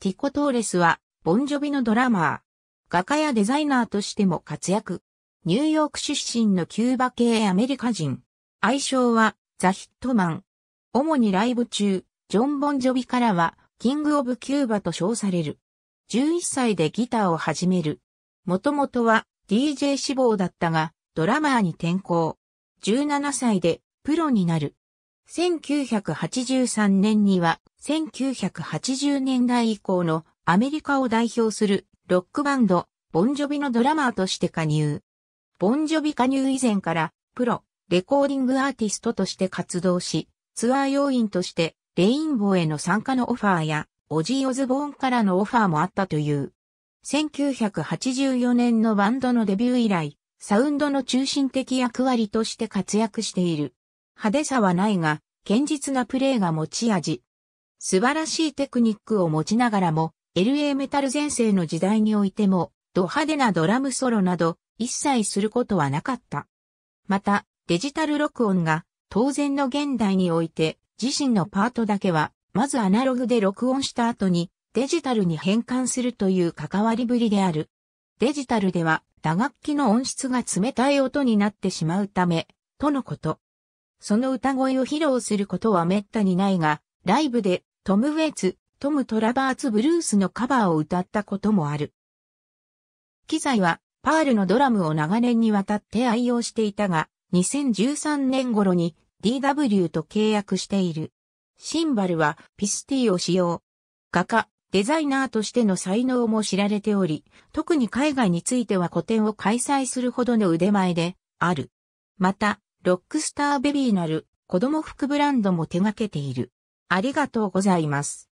ティコ・トーレスは、ボンジョビのドラマー、画家やデザイナーとしても活躍。ニューヨーク出身のキューバ系アメリカ人。愛称は、ザ・ヒットマン。主にライブ中、ジョン・ボンジョビからは、キング・オブ・キューバと称される。11歳でギターを始める。もともとは DJ 志望だったが、ドラマーに転向。17歳でプロになる。1983年には1980年代以降のアメリカを代表するロックバンド、ボンジョビのドラマーとして加入。ボンジョビ加入以前からプロ、レコーディングアーティストとして活動し、ツアー要員としてレインボーへの参加のオファーや、オジー・オズボーンからのオファーもあったという。1984年のバンドのデビュー以来、サウンドの中心的役割として活躍している。派手さはないが、堅実なプレーが持ち味。素晴らしいテクニックを持ちながらも、LA メタル前世の時代においても、ド派手なドラムソロなど、一切することはなかった。また、デジタル録音が、当然の現代において、自身のパートだけは、まずアナログで録音した後に、デジタルに変換するという関わりぶりである。デジタルでは、打楽器の音質が冷たい音になってしまうため、とのこと。その歌声を披露することは滅多にないが、ライブでトム・ウェイツ、トム・トラバーツ・ブルースのカバーを歌ったこともある。機材は、パールのドラムを長年にわたって愛用していたが、2013年頃に DW と契約している。シンバルはピスティを使用。画家、デザイナーとしての才能も知られており、特に海外については個展を開催するほどの腕前である。また、ロックスターベビーなる子供服ブランドも手掛けている。ありがとうございます。